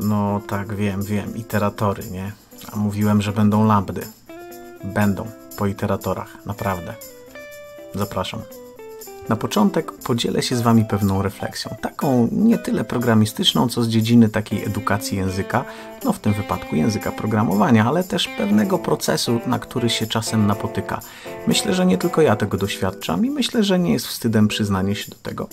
No tak, wiem, wiem. Iteratory, nie? A mówiłem, że będą lambdy. Będą. Po iteratorach. Naprawdę. Zapraszam. Na początek podzielę się z Wami pewną refleksją, taką nie tyle programistyczną, co z dziedziny takiej edukacji języka, no w tym wypadku języka programowania, ale też pewnego procesu, na który się czasem napotyka. Myślę, że nie tylko ja tego doświadczam i myślę, że nie jest wstydem przyznanie się do tego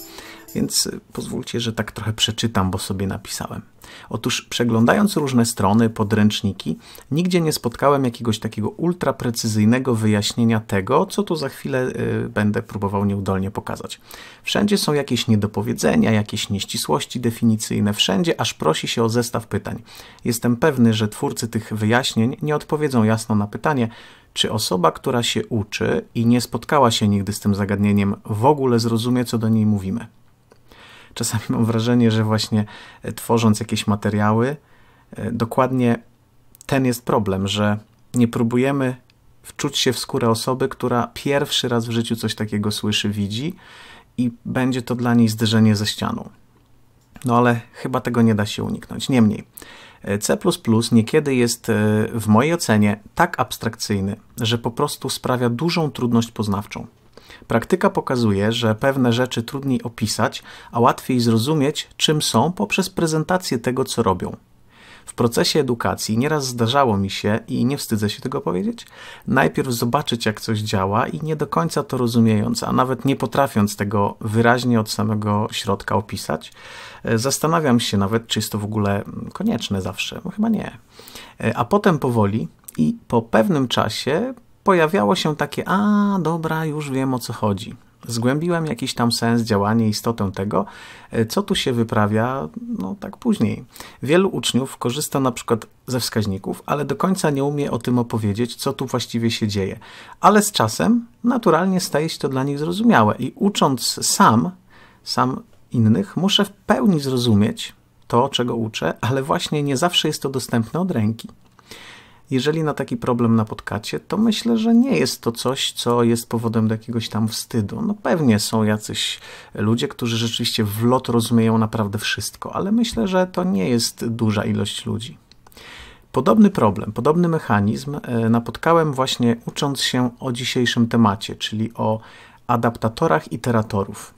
więc pozwólcie, że tak trochę przeczytam, bo sobie napisałem. Otóż przeglądając różne strony, podręczniki, nigdzie nie spotkałem jakiegoś takiego ultraprecyzyjnego wyjaśnienia tego, co tu za chwilę y, będę próbował nieudolnie pokazać. Wszędzie są jakieś niedopowiedzenia, jakieś nieścisłości definicyjne, wszędzie aż prosi się o zestaw pytań. Jestem pewny, że twórcy tych wyjaśnień nie odpowiedzą jasno na pytanie, czy osoba, która się uczy i nie spotkała się nigdy z tym zagadnieniem, w ogóle zrozumie, co do niej mówimy czasami mam wrażenie, że właśnie e, tworząc jakieś materiały, e, dokładnie ten jest problem, że nie próbujemy wczuć się w skórę osoby, która pierwszy raz w życiu coś takiego słyszy, widzi i będzie to dla niej zderzenie ze ścianą. No ale chyba tego nie da się uniknąć. Niemniej, e, C niekiedy jest w mojej ocenie tak abstrakcyjny, że po prostu sprawia dużą trudność poznawczą. Praktyka pokazuje, że pewne rzeczy trudniej opisać, a łatwiej zrozumieć, czym są poprzez prezentację tego, co robią. W procesie edukacji nieraz zdarzało mi się, i nie wstydzę się tego powiedzieć, najpierw zobaczyć, jak coś działa, i nie do końca to rozumiejąc, a nawet nie potrafiąc tego wyraźnie od samego środka opisać, e, zastanawiam się nawet, czy jest to w ogóle mm, konieczne zawsze. No, chyba nie. E, a potem powoli i po pewnym czasie pojawiało się takie, a dobra, już wiem o co chodzi. Zgłębiłem jakiś tam sens, działanie, istotę tego, e, co tu się wyprawia, no tak później. Wielu uczniów korzysta na przykład ze wskaźników, ale do końca nie umie o tym opowiedzieć, co tu właściwie się dzieje. Ale z czasem naturalnie staje się to dla nich zrozumiałe i ucząc sam, sam innych, muszę w pełni zrozumieć to, czego uczę, ale właśnie nie zawsze jest to dostępne od ręki jeżeli na taki problem napotkacie, to myślę, że nie jest to coś, co jest powodem do jakiegoś tam wstydu. No pewnie są jacyś ludzie, którzy rzeczywiście w lot rozumieją naprawdę wszystko, ale myślę, że to nie jest duża ilość ludzi. Podobny problem, podobny mechanizm e, napotkałem właśnie ucząc się o dzisiejszym temacie, czyli o adaptatorach iteratorów.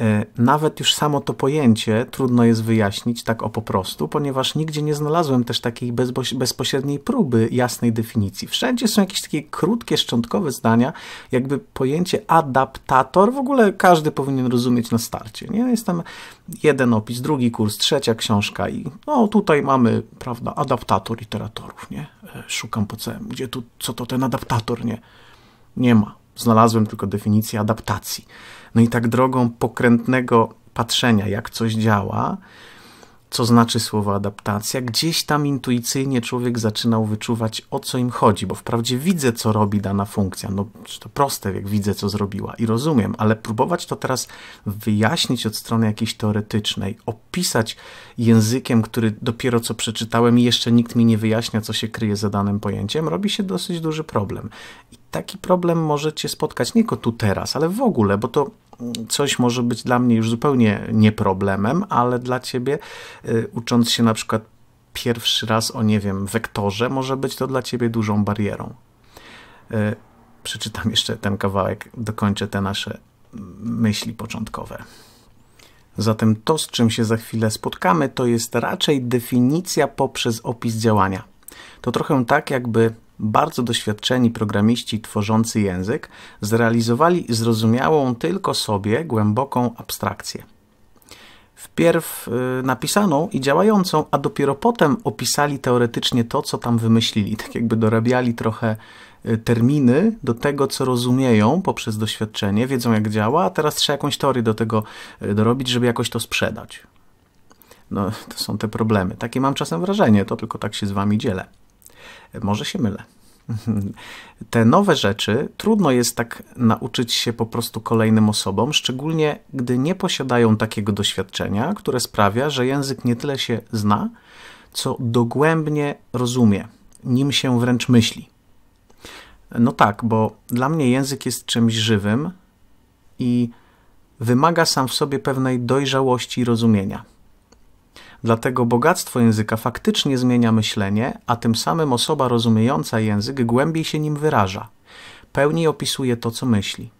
E, nawet już samo to pojęcie trudno jest wyjaśnić tak o po prostu, ponieważ nigdzie nie znalazłem też takiej bezpośredniej próby jasnej definicji. Wszędzie są jakieś takie krótkie, szczątkowe zdania, jakby pojęcie adaptator w ogóle każdy powinien rozumieć na starcie. Nie? Jest tam jeden opis, drugi kurs, trzecia książka i no tutaj mamy, prawda, adaptator literatorów, nie? E, szukam po co, gdzie tu, co to ten adaptator, nie? Nie ma. Znalazłem tylko definicję adaptacji. No i tak drogą pokrętnego patrzenia, jak coś działa, co znaczy słowo adaptacja, gdzieś tam intuicyjnie człowiek zaczynał wyczuwać, o co im chodzi, bo wprawdzie widzę, co robi dana funkcja. No to proste, jak widzę, co zrobiła i rozumiem, ale próbować to teraz wyjaśnić od strony jakiejś teoretycznej, opisać językiem, który dopiero co przeczytałem i jeszcze nikt mi nie wyjaśnia, co się kryje za danym pojęciem, robi się dosyć duży problem. I taki problem możecie spotkać nie tylko tu teraz, ale w ogóle, bo to coś może być dla mnie już zupełnie nie problemem, ale dla ciebie, y, ucząc się na przykład pierwszy raz o, nie wiem, wektorze, może być to dla ciebie dużą barierą. Y, przeczytam jeszcze ten kawałek, dokończę te nasze myśli początkowe. Zatem to, z czym się za chwilę spotkamy, to jest raczej definicja poprzez opis działania. To trochę tak, jakby bardzo doświadczeni programiści tworzący język zrealizowali zrozumiałą tylko sobie głęboką abstrakcję. Wpierw y, napisaną i działającą, a dopiero potem opisali teoretycznie to, co tam wymyślili, tak jakby dorabiali trochę y, terminy do tego, co rozumieją poprzez doświadczenie, wiedzą jak działa, a teraz trzeba jakąś teorię do tego y, dorobić, żeby jakoś to sprzedać. No, to są te problemy. Takie mam czasem wrażenie, to tylko tak się z wami dzielę. Może się mylę. Te nowe rzeczy trudno jest tak nauczyć się po prostu kolejnym osobom, szczególnie gdy nie posiadają takiego doświadczenia, które sprawia, że język nie tyle się zna, co dogłębnie rozumie, nim się wręcz myśli. No tak, bo dla mnie język jest czymś żywym i wymaga sam w sobie pewnej dojrzałości i rozumienia. Dlatego bogactwo języka faktycznie zmienia myślenie, a tym samym osoba rozumiejąca język głębiej się nim wyraża, pełniej opisuje to, co myśli.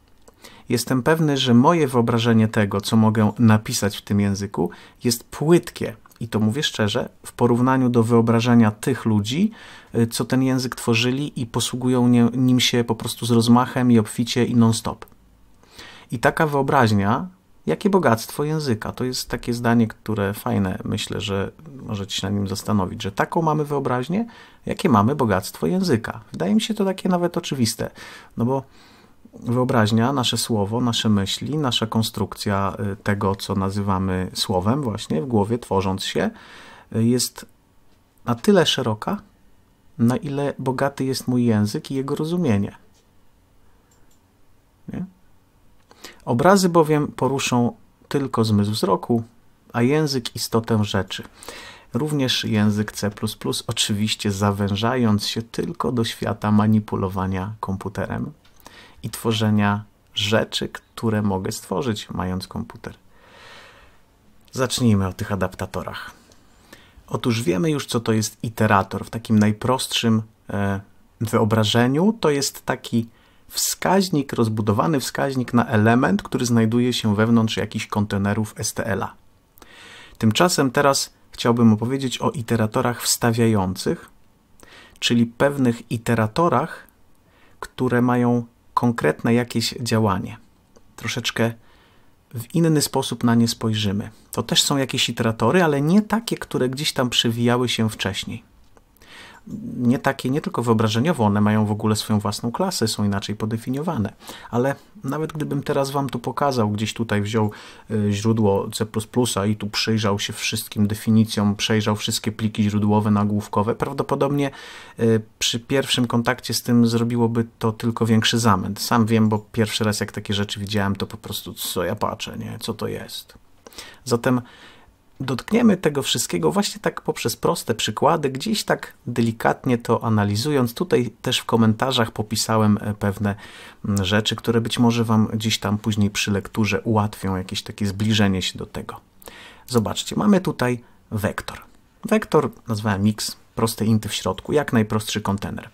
Jestem pewny, że moje wyobrażenie tego, co mogę napisać w tym języku, jest płytkie, i to mówię szczerze, w porównaniu do wyobrażenia tych ludzi, y, co ten język tworzyli i posługują nim się po prostu z rozmachem i obficie i non-stop. I taka wyobraźnia Jakie bogactwo języka? To jest takie zdanie, które fajne, myślę, że możecie się na nim zastanowić, że taką mamy wyobraźnię, jakie mamy bogactwo języka. Wydaje mi się to takie nawet oczywiste, no bo wyobraźnia, nasze słowo, nasze myśli, nasza konstrukcja y, tego, co nazywamy słowem, właśnie w głowie, tworząc się, y, jest na tyle szeroka, na ile bogaty jest mój język i jego rozumienie. Nie? Obrazy bowiem poruszą tylko zmysł wzroku, a język istotę rzeczy. Również język C, oczywiście zawężając się tylko do świata manipulowania komputerem i tworzenia rzeczy, które mogę stworzyć, mając komputer. Zacznijmy o tych adaptatorach. Otóż wiemy już, co to jest iterator w takim najprostszym e, wyobrażeniu. To jest taki wskaźnik, rozbudowany wskaźnik na element, który znajduje się wewnątrz jakichś kontenerów STL-a. Tymczasem teraz chciałbym opowiedzieć o iteratorach wstawiających, czyli pewnych iteratorach, które mają konkretne jakieś działanie. Troszeczkę w inny sposób na nie spojrzymy. To też są jakieś iteratory, ale nie takie, które gdzieś tam przewijały się wcześniej nie takie, nie tylko wyobrażeniowo, one mają w ogóle swoją własną klasę, są inaczej podefiniowane. Ale nawet gdybym teraz Wam tu pokazał, gdzieś tutaj wziął y, źródło C++ i tu przyjrzał się wszystkim definicjom, przejrzał wszystkie pliki źródłowe, nagłówkowe, prawdopodobnie y, przy pierwszym kontakcie z tym zrobiłoby to tylko większy zamęt. Sam wiem, bo pierwszy raz jak takie rzeczy widziałem, to po prostu co ja patrzę, nie? Co to jest? Zatem dotkniemy tego wszystkiego właśnie tak poprzez proste przykłady, gdzieś tak delikatnie to analizując. Tutaj też w komentarzach popisałem e, pewne mm, rzeczy, które być może Wam gdzieś tam później przy lekturze ułatwią jakieś takie zbliżenie się do tego. Zobaczcie, mamy tutaj wektor. Wektor nazwałem x, proste inty w środku, jak najprostszy kontener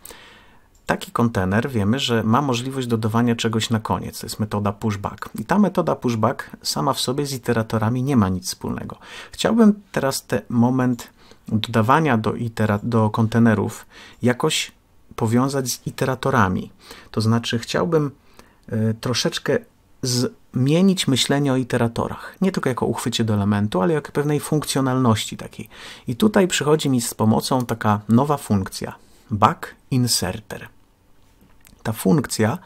taki kontener wiemy, że ma możliwość dodawania czegoś na koniec. To jest metoda pushback. I ta metoda pushback sama w sobie z iteratorami nie ma nic wspólnego. Chciałbym teraz ten moment dodawania do, itera- do kontenerów jakoś powiązać z iteratorami. To znaczy, chciałbym y, troszeczkę zmienić myślenie o iteratorach. Nie tylko jako uchwycie do elementu, ale jako pewnej funkcjonalności takiej. I tutaj przychodzi mi z pomocą taka nowa funkcja – back inserter. Ta funkcja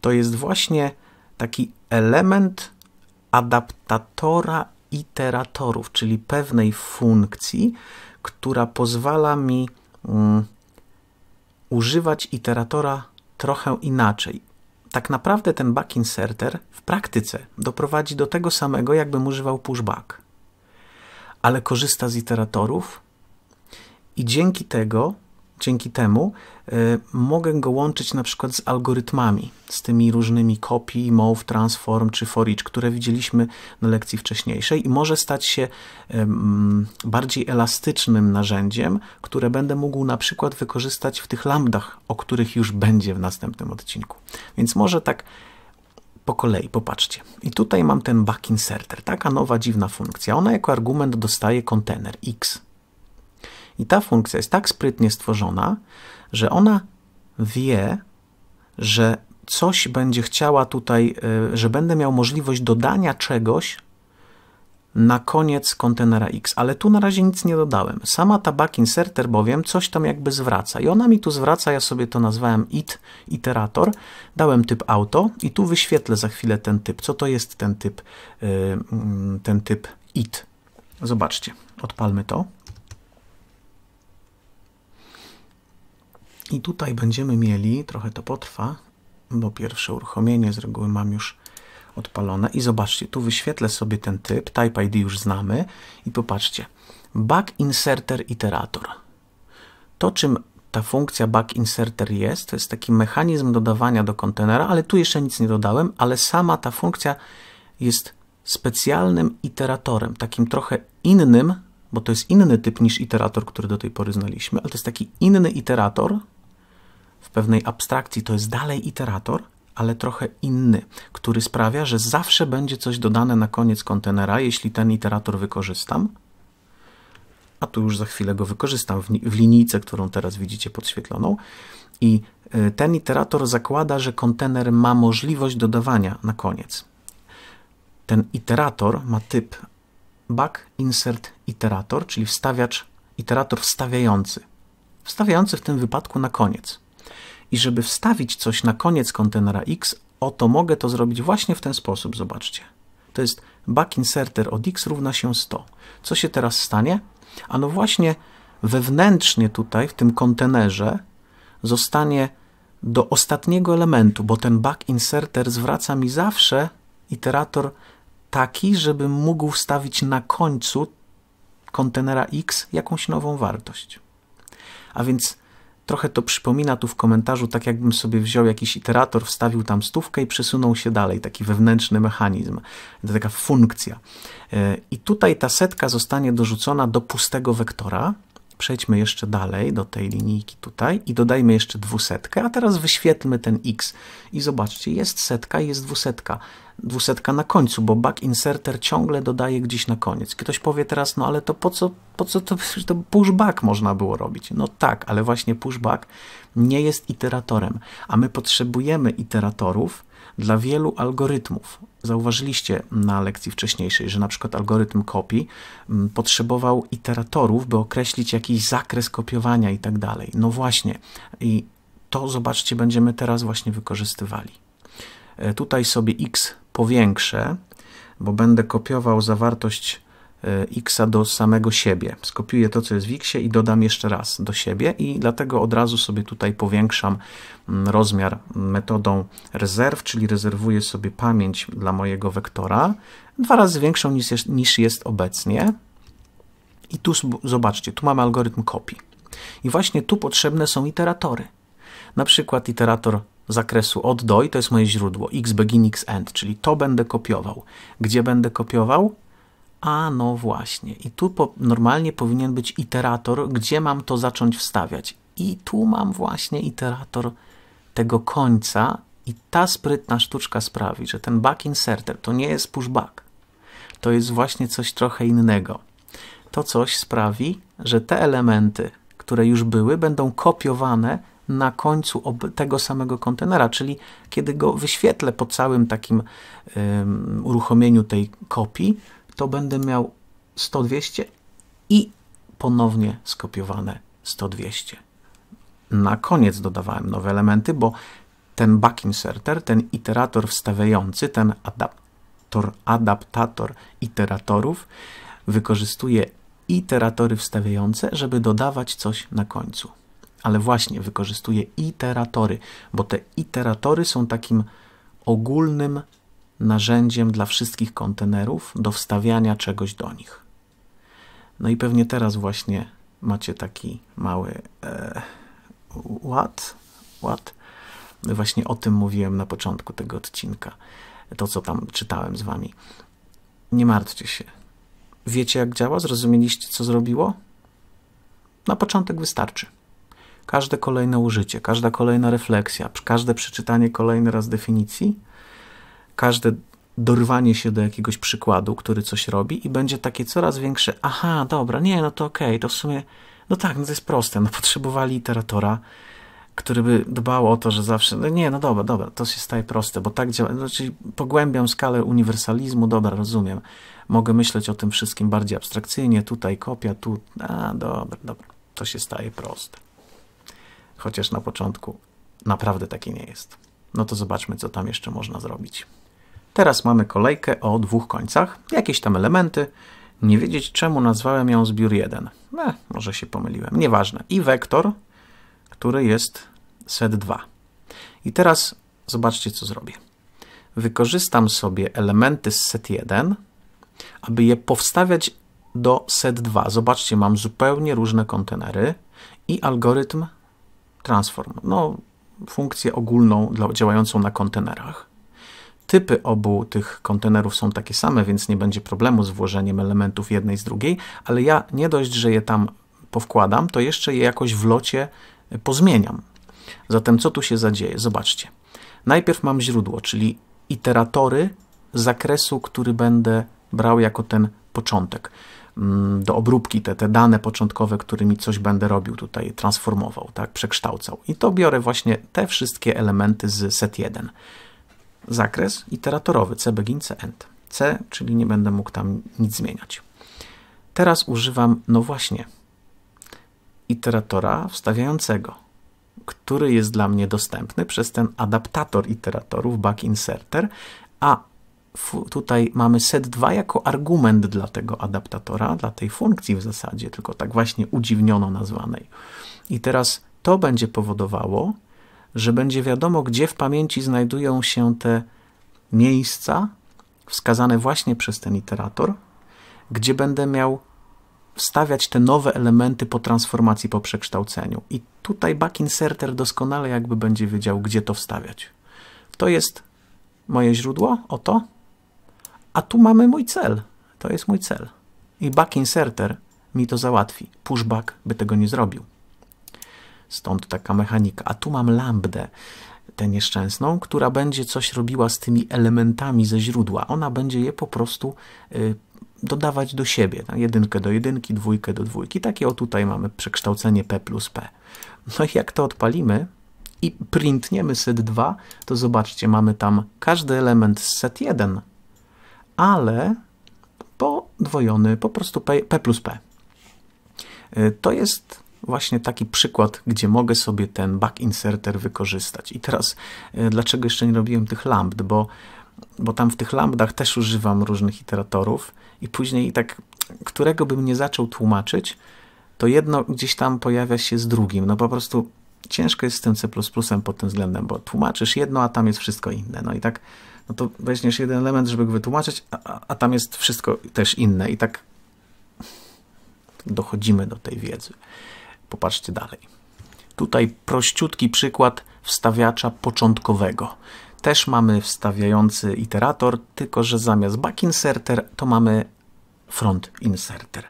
to jest właśnie taki element adaptatora iteratorów, czyli pewnej funkcji, która pozwala mi mm, używać iteratora trochę inaczej. Tak naprawdę ten back inserter w praktyce doprowadzi do tego samego, jakbym używał pushback, ale korzysta z iteratorów i dzięki tego dzięki temu y, mogę go łączyć na przykład z algorytmami, z tymi różnymi copy, move, transform czy for each, które widzieliśmy na lekcji wcześniejszej i może stać się bardziej elastycznym narzędziem, które będę mógł na przykład wykorzystać w tych lambdach, o których już będzie w następnym odcinku. Więc może tak po kolei, popatrzcie. I tutaj mam ten back inserter, taka nowa dziwna funkcja. Ona jako argument dostaje kontener x. I ta funkcja jest tak sprytnie stworzona, że ona wie, że coś będzie chciała tutaj, e, że będę miał możliwość dodania czegoś na koniec kontenera X, ale tu na razie nic nie dodałem. Sama ta back inserter bowiem coś tam jakby zwraca i ona mi tu zwraca, ja sobie to nazwałem it, iterator, dałem typ auto i tu wyświetlę za chwilę ten typ. Co to jest ten typ, e, ten typ it? Zobaczcie, odpalmy to. I tutaj będziemy mieli, trochę to potrwa, bo pierwsze uruchomienie z reguły mam już odpalone. I zobaczcie, tu wyświetlę sobie ten typ, Type ID już znamy. I popatrzcie, Back Inserter Iterator. To, czym ta funkcja back inserter jest, to jest taki mechanizm dodawania do kontenera, ale tu jeszcze nic nie dodałem, ale sama ta funkcja jest specjalnym iteratorem, takim trochę innym, bo to jest inny typ niż iterator, który do tej pory znaliśmy, ale to jest taki inny iterator, w pewnej abstrakcji, to jest dalej iterator, ale trochę inny, który sprawia, że zawsze będzie coś dodane na koniec kontenera, jeśli ten iterator wykorzystam. A tu już za chwilę go wykorzystam w, w linijce, którą teraz widzicie podświetloną. I y, ten iterator zakłada, że kontener ma możliwość dodawania na koniec. Ten iterator ma typ back insert iterator, czyli wstawiacz, iterator wstawiający. Wstawiający w tym wypadku na koniec. I żeby wstawić coś na koniec kontenera X, oto mogę to zrobić właśnie w ten sposób, zobaczcie. To jest back inserter od X równa się 100. Co się teraz stanie? A no właśnie wewnętrznie tutaj, w tym kontenerze, zostanie do ostatniego elementu, bo ten back inserter zwraca mi zawsze iterator taki, żebym mógł wstawić na końcu kontenera X jakąś nową wartość. A więc Trochę to przypomina tu w komentarzu, tak jakbym sobie wziął jakiś iterator, wstawił tam stówkę i przesunął się dalej. Taki wewnętrzny mechanizm, taka funkcja. E, I tutaj ta setka zostanie dorzucona do pustego wektora. Przejdźmy jeszcze dalej do tej linijki tutaj i dodajmy jeszcze dwusetkę, a teraz wyświetlmy ten x. I zobaczcie, jest setka i jest dwusetka dwusetka na końcu, bo back inserter ciągle dodaje gdzieś na koniec. Ktoś powie teraz, no ale to po co, po co to, to pushback można było robić? No tak, ale właśnie pushback nie jest iteratorem, a my potrzebujemy iteratorów dla wielu algorytmów. Zauważyliście na lekcji wcześniejszej, że na przykład algorytm kopii mm, potrzebował iteratorów, by określić jakiś zakres kopiowania i tak dalej. No właśnie, i to zobaczcie, będziemy teraz właśnie wykorzystywali. E, tutaj sobie x powiększę, bo będę kopiował zawartość e, x do samego siebie. Skopiuję to, co jest w x i dodam jeszcze raz do siebie i dlatego od razu sobie tutaj powiększam mm, rozmiar metodą rezerw, czyli rezerwuję sobie pamięć dla mojego wektora dwa razy większą niż jest, niż jest obecnie. I tu zobaczcie, tu mamy algorytm kopii. I właśnie tu potrzebne są iteratory. Na przykład iterator zakresu od do i to jest moje źródło x begin, x end, czyli to będę kopiował. Gdzie będę kopiował? A no właśnie. I tu po, normalnie powinien być iterator, gdzie mam to zacząć wstawiać. I tu mam właśnie iterator tego końca i ta sprytna sztuczka sprawi, że ten back inserter to nie jest pushback. To jest właśnie coś trochę innego. To coś sprawi, że te elementy, które już były, będą kopiowane na końcu tego samego kontenera, czyli kiedy go wyświetlę po całym takim um, uruchomieniu tej kopii, to będę miał 100-200 i ponownie skopiowane 100-200. Na koniec dodawałem nowe elementy, bo ten backinserter, ten iterator wstawiający, ten adaptor, adaptator iteratorów wykorzystuje iteratory wstawiające, żeby dodawać coś na końcu ale właśnie wykorzystuje iteratory, bo te iteratory są takim ogólnym narzędziem dla wszystkich kontenerów do wstawiania czegoś do nich. No i pewnie teraz właśnie macie taki mały e, what? What? No właśnie o tym mówiłem na początku tego odcinka. To, co tam czytałem z wami. Nie martwcie się. Wiecie, jak działa? Zrozumieliście, co zrobiło? Na początek wystarczy każde kolejne użycie, każda kolejna refleksja, każde przeczytanie kolejny raz definicji, każde dorwanie się do jakiegoś przykładu, który coś robi i będzie takie coraz większe, aha, dobra, nie, no to okej, okay, to w sumie, no tak, no to jest proste, no potrzebowali literatora, który by dbał o to, że zawsze, no nie, no dobra, dobra, to się staje proste, bo tak działa, znaczy pogłębiam skalę uniwersalizmu, dobra, rozumiem, mogę myśleć o tym wszystkim bardziej abstrakcyjnie, tutaj kopia, tu, a dobra, dobra, to się staje proste chociaż na początku naprawdę taki nie jest. No to zobaczmy, co tam jeszcze można zrobić. Teraz mamy kolejkę o dwóch końcach, jakieś tam elementy. Nie wiedzieć czemu nazwałem ją zbiór 1. No, eh, może się pomyliłem, nieważne. I wektor, który jest set 2. I teraz zobaczcie, co zrobię. Wykorzystam sobie elementy z set 1, aby je powstawiać do set 2. Zobaczcie, mam zupełnie różne kontenery i algorytm transform, no, funkcję ogólną dla, działającą na kontenerach. Typy obu tych kontenerów są takie same, więc nie będzie problemu z włożeniem elementów jednej z drugiej, ale ja nie dość, że je tam powkładam, to jeszcze je jakoś w locie e, pozmieniam. Zatem co tu się zadzieje? Zobaczcie. Najpierw mam źródło, czyli iteratory zakresu, który będę brał jako ten początek. Mm, do obróbki te, te dane początkowe, którymi coś będę robił tutaj, transformował, tak, przekształcał. I to biorę właśnie te wszystkie elementy z set 1. Zakres iteratorowy C begin, C end. C, czyli nie będę mógł tam nic zmieniać. Teraz używam, no właśnie, iteratora wstawiającego, który jest dla mnie dostępny przez ten adaptator iteratorów back inserter, a tutaj mamy set 2 jako argument dla tego adaptatora, dla tej funkcji w zasadzie, tylko tak właśnie udziwniono nazwanej. I teraz to będzie powodowało, że będzie wiadomo, gdzie w pamięci znajdują się te miejsca wskazane właśnie przez ten iterator, gdzie będę miał wstawiać te nowe elementy po transformacji, po przekształceniu. I tutaj backinserter doskonale jakby będzie wiedział, gdzie to wstawiać. To jest moje źródło, oto. A tu mamy mój cel. To jest mój cel. I back inserter mi to załatwi. Pushback by tego nie zrobił. Stąd taka mechanika. A tu mam lambdę, tę nieszczęsną, która będzie coś robiła z tymi elementami ze źródła. Ona będzie je po prostu y, dodawać do siebie. Na tak, jedynkę do jedynki, dwójkę do dwójki. Takie o tutaj mamy przekształcenie P plus P. No i jak to odpalimy i printniemy set 2, to zobaczcie, mamy tam każdy element z set 1 ale podwojony po prostu P, P plus P. Y, to jest właśnie taki przykład, gdzie mogę sobie ten back inserter wykorzystać. I teraz, y, dlaczego jeszcze nie robiłem tych lambd, bo, bo tam w tych lambdach też używam różnych iteratorów i później tak, którego bym nie zaczął tłumaczyć, to jedno gdzieś tam pojawia się z drugim. No po prostu ciężko jest z tym C++ pod tym względem, bo tłumaczysz jedno, a tam jest wszystko inne. No i tak no to weźmiesz jeden element, żeby go wytłumaczyć, a, a tam jest wszystko też inne i tak dochodzimy do tej wiedzy. Popatrzcie dalej. Tutaj prościutki przykład wstawiacza początkowego. Też mamy wstawiający iterator, tylko że zamiast back inserter to mamy front inserter.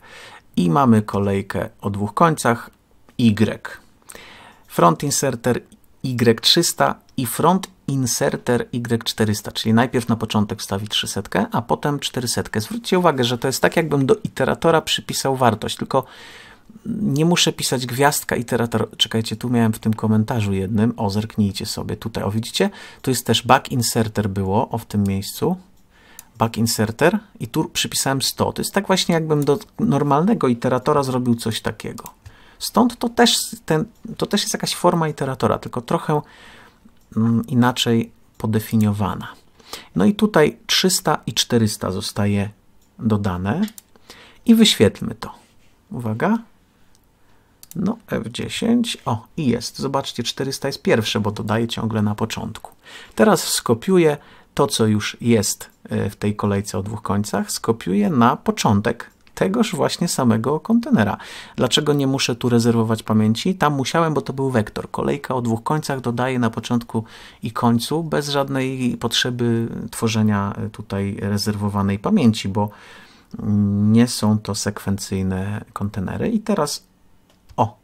I mamy kolejkę o dwóch końcach Y. Front inserter Y300 i front inserter Y400, czyli najpierw na początek wstawi 300, a potem 400. Zwróćcie uwagę, że to jest tak, jakbym do iteratora przypisał wartość, tylko nie muszę pisać gwiazdka iterator. Czekajcie, tu miałem w tym komentarzu jednym. O, zerknijcie sobie tutaj. O, widzicie? Tu jest też back inserter było, o w tym miejscu. Back inserter i tu przypisałem 100. To jest tak właśnie, jakbym do normalnego iteratora zrobił coś takiego. Stąd to też, ten, to też jest jakaś forma iteratora, tylko trochę Mm, inaczej podefiniowana. No i tutaj 300 i 400 zostaje dodane i wyświetlmy to. Uwaga. No, F10. O, i jest. Zobaczcie, 400 jest pierwsze, bo dodaję ciągle na początku. Teraz skopiuję to, co już jest e, w tej kolejce o dwóch końcach, skopiuję na początek tegoż właśnie samego kontenera. Dlaczego nie muszę tu rezerwować pamięci? Tam musiałem, bo to był wektor. Kolejka o dwóch końcach dodaję na początku i końcu, bez żadnej potrzeby tworzenia e, tutaj rezerwowanej pamięci, bo mm, nie są to sekwencyjne kontenery. I teraz o,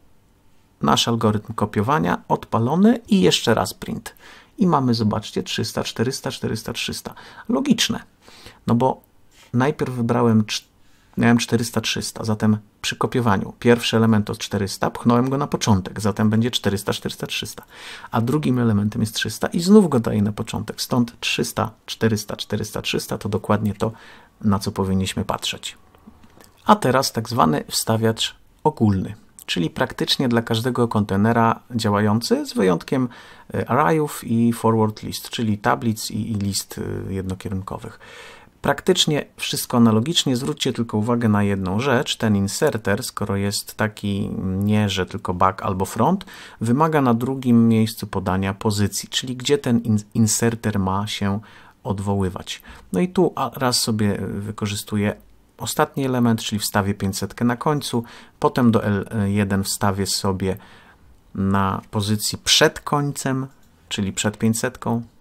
nasz algorytm kopiowania odpalony i jeszcze raz print. I mamy, zobaczcie, 300, 400, 400, 300. Logiczne, no bo najpierw wybrałem miałem 400-300, zatem przy kopiowaniu pierwszy element to 400, pchnąłem go na początek, zatem będzie 400-400-300, a drugim elementem jest 300 i znów go daję na początek, stąd 300, 400, 400, 300 to dokładnie to, na co powinniśmy patrzeć. A teraz tak zwany wstawiacz ogólny, czyli praktycznie dla każdego kontenera działający, z wyjątkiem e, arrayów i forward list, czyli tablic i, i list e, jednokierunkowych praktycznie wszystko analogicznie. Zwróćcie tylko uwagę na jedną rzecz. Ten inserter, skoro jest taki nie, że tylko back albo front, wymaga na drugim miejscu podania pozycji, czyli gdzie ten inserter ma się odwoływać. No i tu raz sobie wykorzystuję ostatni element, czyli wstawię 500 na końcu, potem do L1 wstawię sobie na pozycji przed końcem, czyli przed 500,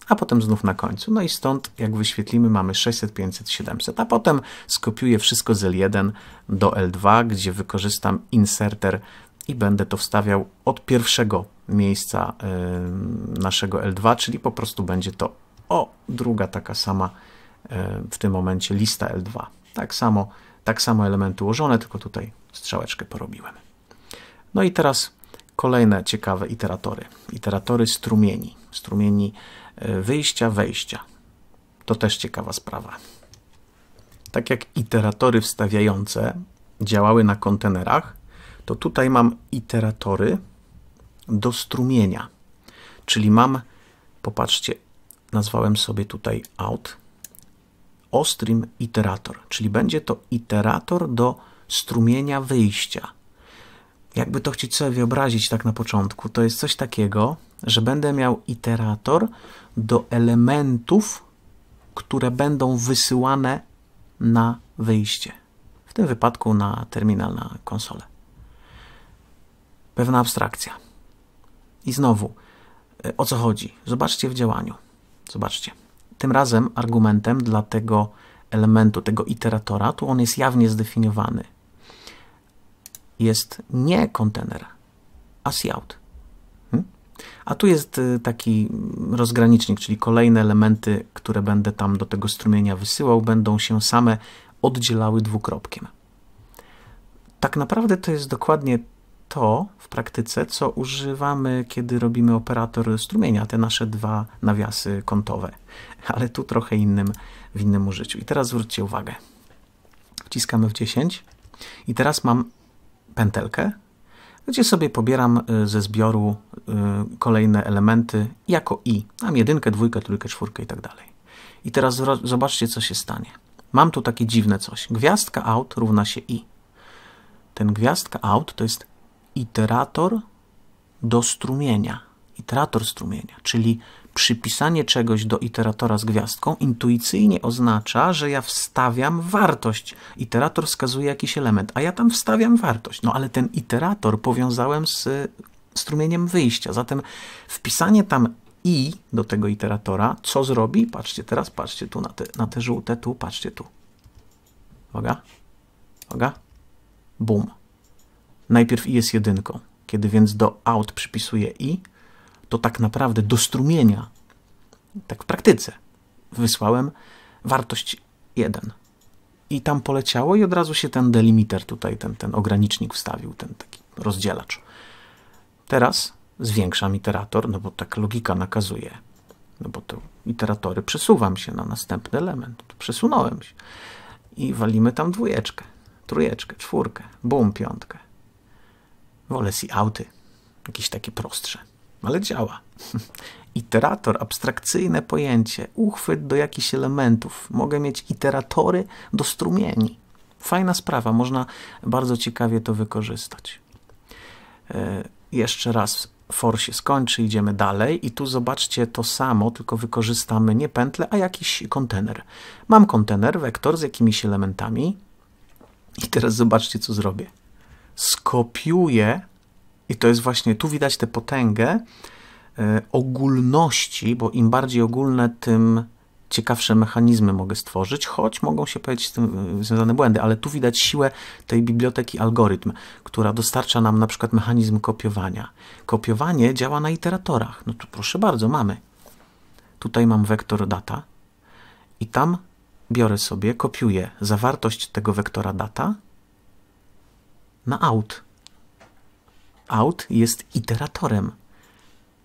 a potem znów na końcu. No i stąd, jak wyświetlimy, mamy 600, 500, 700, a potem skopiuję wszystko z L1 do L2, gdzie wykorzystam inserter i będę to wstawiał od pierwszego miejsca naszego L2, czyli po prostu będzie to o, druga taka sama w tym momencie lista L2. Tak samo, tak samo elementy ułożone, tylko tutaj strzałeczkę porobiłem. No i teraz kolejne ciekawe iteratory. Iteratory strumieni. Strumieni wyjścia, wejścia. To też ciekawa sprawa. Tak jak iteratory wstawiające działały na kontenerach, to tutaj mam iteratory do strumienia. Czyli mam, popatrzcie, nazwałem sobie tutaj out, ostream iterator, czyli będzie to iterator do strumienia wyjścia. Jakby to chcieć sobie wyobrazić tak na początku, to jest coś takiego, że będę miał iterator do elementów, które będą wysyłane na wyjście. W tym wypadku na terminal, na konsolę. Pewna abstrakcja. I znowu, e, o co chodzi? Zobaczcie w działaniu. Zobaczcie. Tym razem argumentem dla tego elementu, tego iteratora, tu on jest jawnie zdefiniowany. Jest nie kontener, a cout. A tu jest y, taki rozgranicznik, czyli kolejne elementy, które będę tam do tego strumienia wysyłał, będą się same oddzielały dwukropkiem. Tak naprawdę to jest dokładnie to w praktyce, co używamy, kiedy robimy operator strumienia, te nasze dwa nawiasy kątowe, ale tu trochę innym, w innym użyciu. I teraz zwróćcie uwagę. Wciskamy w 10 i teraz mam pętelkę, gdzie sobie pobieram y, ze zbioru y, kolejne elementy jako i. Mam jedynkę, dwójkę, trójkę, czwórkę i tak dalej. I teraz zobaczcie, co się stanie. Mam tu takie dziwne coś. Gwiazdka out równa się i. Ten gwiazdka out to jest iterator do strumienia. Iterator strumienia, czyli przypisanie czegoś do iteratora z gwiazdką intuicyjnie oznacza, że ja wstawiam wartość. Iterator wskazuje jakiś element, a ja tam wstawiam wartość. No ale ten iterator powiązałem z y, strumieniem wyjścia. Zatem wpisanie tam i do tego iteratora, co zrobi? Patrzcie teraz, patrzcie tu na te, na te żółte, tu, patrzcie tu. Uwaga, uwaga, bum. Najpierw i jest jedynką. Kiedy więc do out przypisuję i, to tak naprawdę do strumienia, tak w praktyce, wysłałem wartość 1. I tam poleciało i od razu się ten delimiter tutaj, ten, ten ogranicznik wstawił, ten taki rozdzielacz. Teraz zwiększam iterator, no bo tak logika nakazuje. No bo to iteratory przesuwam się na następny element. Przesunąłem się. I walimy tam dwójeczkę, trójeczkę, czwórkę, bum, piątkę. Wolę si auty. Jakieś takie prostsze ale działa. Iterator, abstrakcyjne pojęcie, uchwyt do jakichś elementów. Mogę mieć iteratory do strumieni. Fajna sprawa, można bardzo ciekawie to wykorzystać. E, jeszcze raz for się skończy, idziemy dalej i tu zobaczcie to samo, tylko wykorzystamy nie pętlę, a jakiś kontener. Mam kontener, wektor z jakimiś elementami i teraz zobaczcie, co zrobię. Skopiuję i to jest właśnie, tu widać tę potęgę e, ogólności, bo im bardziej ogólne, tym ciekawsze mechanizmy mogę stworzyć, choć mogą się pojawić z tym e, związane błędy, ale tu widać siłę tej biblioteki algorytm, która dostarcza nam na przykład mechanizm kopiowania. Kopiowanie działa na iteratorach. No tu proszę bardzo, mamy. Tutaj mam wektor data i tam biorę sobie, kopiuję zawartość tego wektora data na out out jest iteratorem,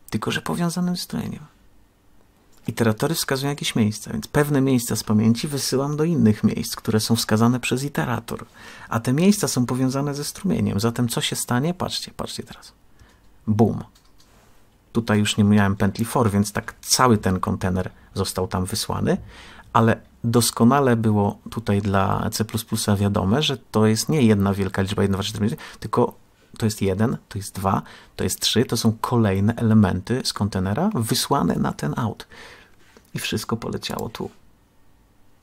tylko że powiązanym z dojeniem. Iteratory wskazują jakieś miejsca, więc pewne miejsca z pamięci wysyłam do innych miejsc, które są wskazane przez iterator, a te miejsca są powiązane ze strumieniem. Zatem co się stanie? Patrzcie, patrzcie teraz. Boom. Tutaj już nie miałem pętli for, więc tak cały ten kontener został tam wysłany, ale doskonale było tutaj dla C++ wiadome, że to jest nie jedna wielka liczba 1, tylko to jest jeden, to jest dwa, to jest trzy, to są kolejne elementy z kontenera wysłane na ten out. I wszystko poleciało tu.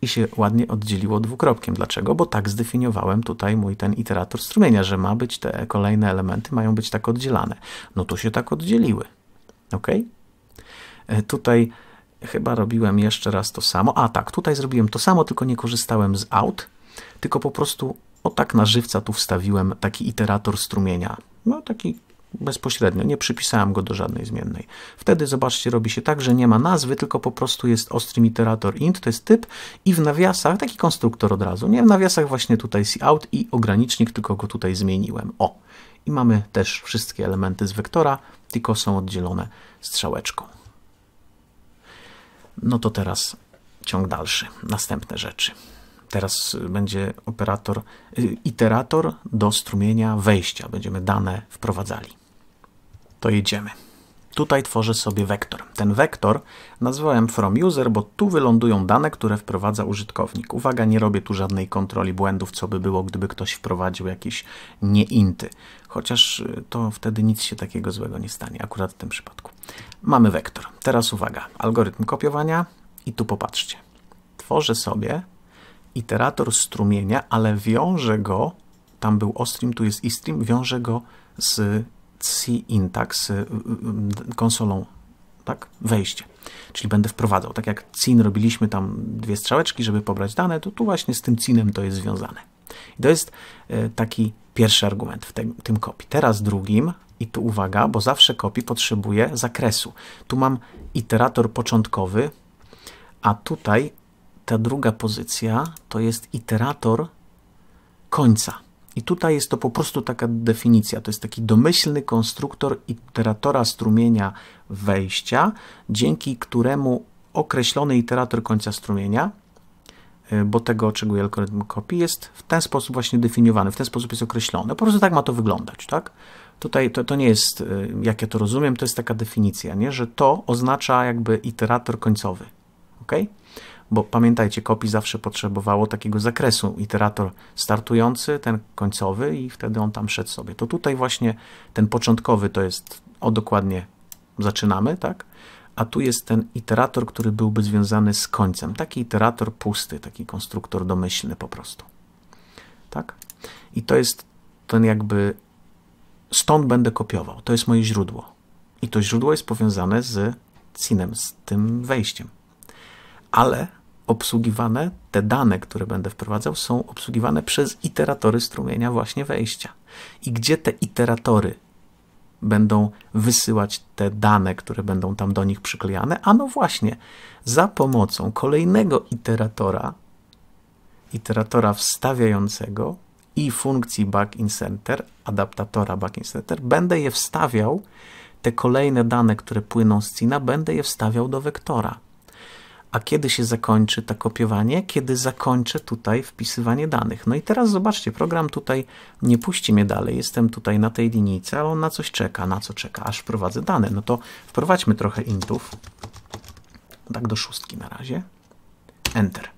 I się ładnie oddzieliło dwukropkiem. Dlaczego? Bo tak zdefiniowałem tutaj mój ten iterator strumienia, że ma być te kolejne elementy, mają być tak oddzielane. No to się tak oddzieliły. Ok? E, tutaj chyba robiłem jeszcze raz to samo. A tak, tutaj zrobiłem to samo, tylko nie korzystałem z out, tylko po prostu o tak na żywca tu wstawiłem taki iterator strumienia. No taki bezpośrednio, nie przypisałem go do żadnej zmiennej. Wtedy zobaczcie, robi się tak, że nie ma nazwy, tylko po prostu jest ostrym iterator int, to jest typ i w nawiasach, taki konstruktor od razu, nie, w nawiasach właśnie tutaj cout i ogranicznik, tylko go tutaj zmieniłem. O! I mamy też wszystkie elementy z wektora, tylko są oddzielone strzałeczką. No to teraz ciąg dalszy, następne rzeczy. Teraz będzie operator, y, iterator do strumienia wejścia. Będziemy dane wprowadzali. To jedziemy. Tutaj tworzę sobie wektor. Ten wektor nazwałem from user, bo tu wylądują dane, które wprowadza użytkownik. Uwaga, nie robię tu żadnej kontroli błędów, co by było, gdyby ktoś wprowadził jakieś nieinty. Chociaż y, to wtedy nic się takiego złego nie stanie, akurat w tym przypadku. Mamy wektor. Teraz uwaga, algorytm kopiowania i tu popatrzcie. Tworzę sobie iterator strumienia, ale wiąże go, tam był ostream, tu jest istream, wiąże go z cintax, tak? z y, y, konsolą tak? wejście. Czyli będę wprowadzał. Tak jak cin robiliśmy tam dwie strzałeczki, żeby pobrać dane, to tu właśnie z tym cinem to jest związane. I to jest y, taki pierwszy argument w tym, tym Teraz drugim, i tu uwaga, bo zawsze kopii potrzebuje zakresu. Tu mam iterator początkowy, a tutaj ta druga pozycja to jest iterator końca. I tutaj jest to po prostu taka definicja. To jest taki domyślny konstruktor iteratora strumienia wejścia, dzięki któremu określony iterator końca strumienia, y, bo tego oczekuje algorytm copy, jest w ten sposób właśnie definiowany, w ten sposób jest określony. Po prostu tak ma to wyglądać, tak? Tutaj to, to nie jest, y, jak ja to rozumiem, to jest taka definicja, nie? że to oznacza jakby iterator końcowy. Okay? bo pamiętajcie, kopi zawsze potrzebowało takiego zakresu. Iterator startujący, ten końcowy i wtedy on tam szedł sobie. To tutaj właśnie ten początkowy to jest, o dokładnie zaczynamy, tak? A tu jest ten iterator, który byłby związany z końcem. Taki iterator pusty, taki konstruktor domyślny po prostu. Tak? I to jest ten jakby, stąd będę kopiował. To jest moje źródło. I to źródło jest powiązane z cinem, z tym wejściem. Ale obsługiwane, te dane, które będę wprowadzał, są obsługiwane przez iteratory strumienia właśnie wejścia. I gdzie te iteratory będą wysyłać te dane, które będą tam do nich przyklejane? A no właśnie, za pomocą kolejnego iteratora, iteratora wstawiającego i funkcji back in back-in-center, adaptatora center, będę je wstawiał, te kolejne dane, które płyną z Cina, będę je wstawiał do wektora. A kiedy się zakończy to kopiowanie? Kiedy zakończę tutaj wpisywanie danych. No i teraz zobaczcie, program tutaj nie puści mnie dalej. Jestem tutaj na tej linijce, ale on na coś czeka. Na co czeka? Aż wprowadzę dane. No to wprowadźmy trochę intów. Tak do szóstki na razie. Enter.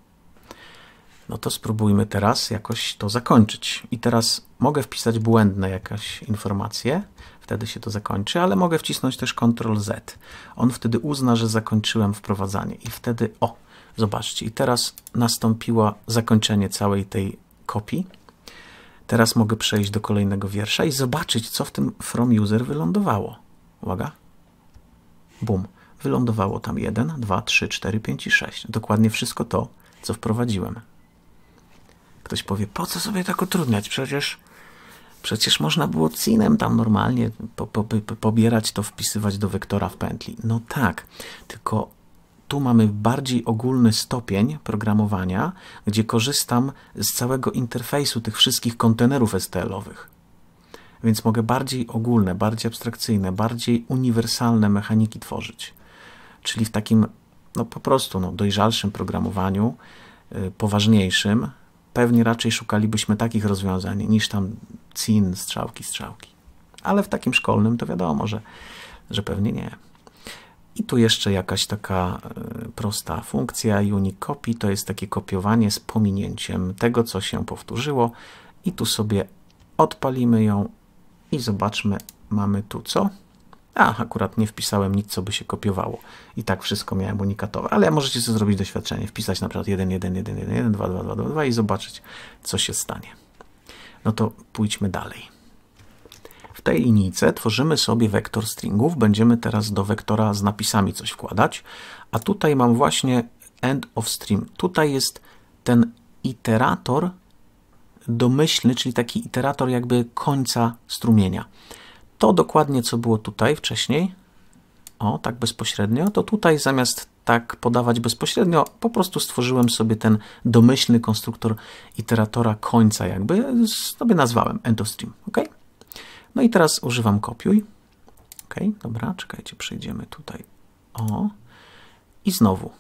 No to spróbujmy teraz jakoś to zakończyć. I teraz mogę wpisać błędne jakieś informacje wtedy się to zakończy, ale mogę wcisnąć też Ctrl Z. On wtedy uzna, że zakończyłem wprowadzanie i wtedy, o, zobaczcie, i teraz nastąpiło zakończenie całej tej kopii. Teraz mogę przejść do kolejnego wiersza i zobaczyć, co w tym from user wylądowało. Uwaga. Bum. Wylądowało tam 1, 2, 3, 4, 5 i 6. Dokładnie wszystko to, co wprowadziłem. Ktoś powie, po co sobie tak utrudniać? Przecież Przecież można było cinem tam normalnie po, po, po, pobierać to, wpisywać do wektora w pętli. No tak, tylko tu mamy bardziej ogólny stopień programowania, gdzie korzystam z całego interfejsu tych wszystkich kontenerów STL-owych. Więc mogę bardziej ogólne, bardziej abstrakcyjne, bardziej uniwersalne mechaniki tworzyć. Czyli w takim no po prostu no, dojrzalszym programowaniu, yy, poważniejszym, pewnie raczej szukalibyśmy takich rozwiązań niż tam cin, strzałki, strzałki. Ale w takim szkolnym to wiadomo, że, że pewnie nie. I tu jeszcze jakaś taka e, prosta funkcja unicopy, to jest takie kopiowanie z pominięciem tego, co się powtórzyło. I tu sobie odpalimy ją i zobaczmy, mamy tu co? A, akurat nie wpisałem nic, co by się kopiowało. I tak wszystko miałem unikatowe. Ale możecie sobie zrobić doświadczenie, wpisać na przykład 1, 1, 1, 1, 1, 2, 2, 2, 2, 2 i zobaczyć, co się stanie. No to pójdźmy dalej. W tej linijce tworzymy sobie wektor stringów. Będziemy teraz do wektora z napisami coś wkładać. A tutaj mam właśnie end of stream. Tutaj jest ten iterator domyślny, czyli taki iterator jakby końca strumienia. To dokładnie co było tutaj wcześniej, o tak bezpośrednio, to tutaj zamiast tak podawać bezpośrednio, po prostu stworzyłem sobie ten domyślny konstruktor iteratora końca, jakby sobie nazwałem end of stream, ok? No i teraz używam kopiuj, ok, dobra, czekajcie, przejdziemy tutaj, o, i znowu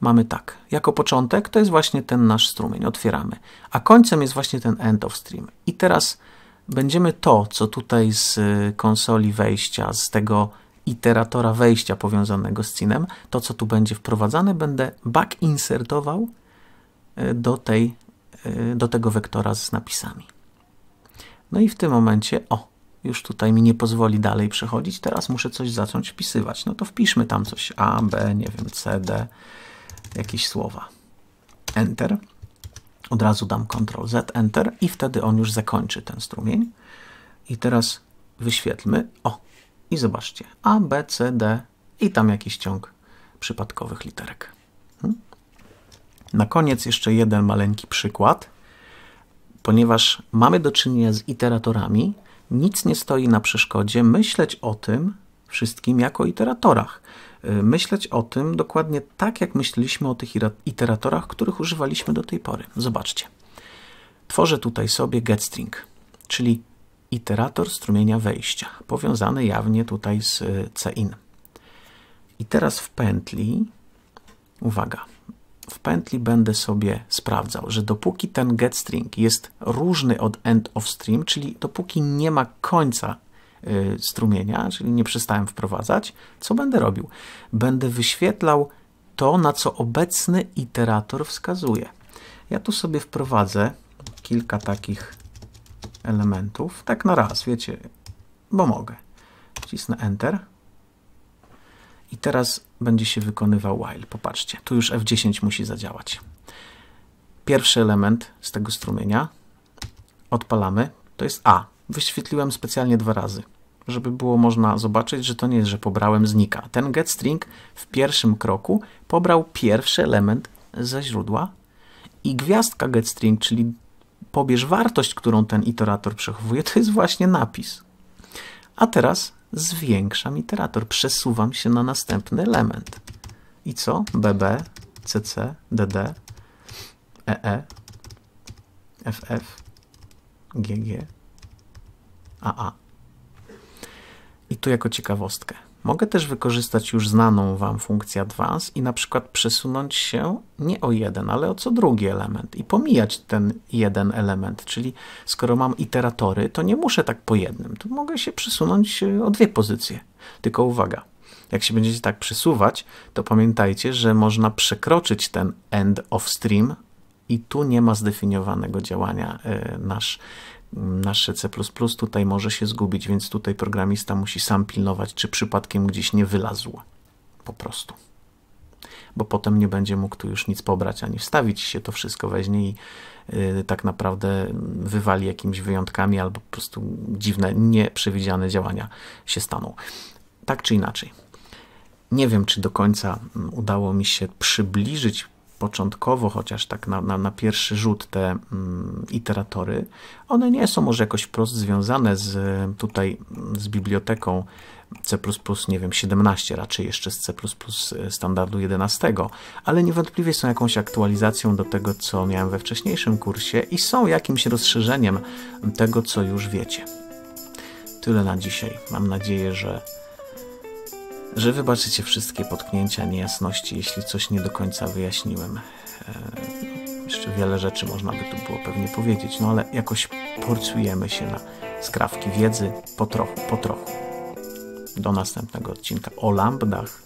mamy tak, jako początek to jest właśnie ten nasz strumień, otwieramy, a końcem jest właśnie ten end of stream. I teraz będziemy to, co tutaj z y, konsoli wejścia, z tego iteratora wejścia powiązanego z cinem, to co tu będzie wprowadzane, będę back insertował e, do, tej, e, do tego wektora z napisami. No i w tym momencie, o, już tutaj mi nie pozwoli dalej przechodzić, teraz muszę coś zacząć wpisywać. No to wpiszmy tam coś A, B, nie wiem, C, D, jakieś słowa. Enter. Od razu dam Ctrl Z, Enter i wtedy on już zakończy ten strumień. I teraz wyświetlmy. O, i zobaczcie A, B, C, D i tam jakiś ciąg przypadkowych literek. Hmm? Na koniec jeszcze jeden maleńki przykład. Ponieważ mamy do czynienia z iteratorami, nic nie stoi na przeszkodzie myśleć o tym wszystkim jako iteratorach. Y, myśleć o tym dokładnie tak, jak myśleliśmy o tych iteratorach, których używaliśmy do tej pory. Zobaczcie. Tworzę tutaj sobie getstring, czyli iterator strumienia wejścia, powiązany jawnie tutaj z y, Cin. I teraz w pętli, uwaga, w pętli będę sobie sprawdzał, że dopóki ten getstring jest różny od end of stream, czyli dopóki nie ma końca y, strumienia, czyli nie przestałem wprowadzać, co będę robił? Będę wyświetlał to, na co obecny iterator wskazuje. Ja tu sobie wprowadzę kilka takich elementów. Tak na raz, wiecie, bo mogę. Wcisnę Enter. I teraz będzie się wykonywał while. Popatrzcie, tu już F10 musi zadziałać. Pierwszy element z tego strumienia odpalamy. To jest A. Wyświetliłem specjalnie dwa razy, żeby było można zobaczyć, że to nie jest, że pobrałem znika. Ten getString w pierwszym kroku pobrał pierwszy element ze źródła i gwiazdka getString, czyli pobierz wartość, którą ten iterator przechowuje, to jest właśnie napis. A teraz zwiększam iterator, przesuwam się na następny element. I co? BB, CC, DD, EE, FF, GG, AA. I tu jako ciekawostkę. Mogę też wykorzystać już znaną Wam funkcję advance i na przykład przesunąć się nie o jeden, ale o co drugi element i pomijać ten jeden element, czyli skoro mam iteratory, to nie muszę tak po jednym, to mogę się przesunąć e, o dwie pozycje. Tylko uwaga, jak się będziecie tak przesuwać, to pamiętajcie, że można przekroczyć ten end of stream i tu nie ma zdefiniowanego działania e, nasz nasze C++ tutaj może się zgubić, więc tutaj programista musi sam pilnować, czy przypadkiem gdzieś nie wylazł. Po prostu. Bo potem nie będzie mógł tu już nic pobrać ani wstawić się, to wszystko weźmie i yy, tak naprawdę wywali jakimiś wyjątkami albo po prostu dziwne, nieprzewidziane działania się staną. Tak czy inaczej. Nie wiem, czy do końca mm, udało mi się przybliżyć początkowo, chociaż tak na, na, na pierwszy rzut te mm, iteratory, one nie są może jakoś wprost związane z tutaj z biblioteką C++, nie wiem, 17, raczej jeszcze z C++ standardu 11, ale niewątpliwie są jakąś aktualizacją do tego, co miałem we wcześniejszym kursie i są jakimś rozszerzeniem tego, co już wiecie. Tyle na dzisiaj. Mam nadzieję, że że wybaczycie wszystkie potknięcia, niejasności, jeśli coś nie do końca wyjaśniłem. E, jeszcze wiele rzeczy można by tu było pewnie powiedzieć, no ale jakoś porcujemy się na skrawki wiedzy po trochu, po trochu. Do następnego odcinka o lambdach.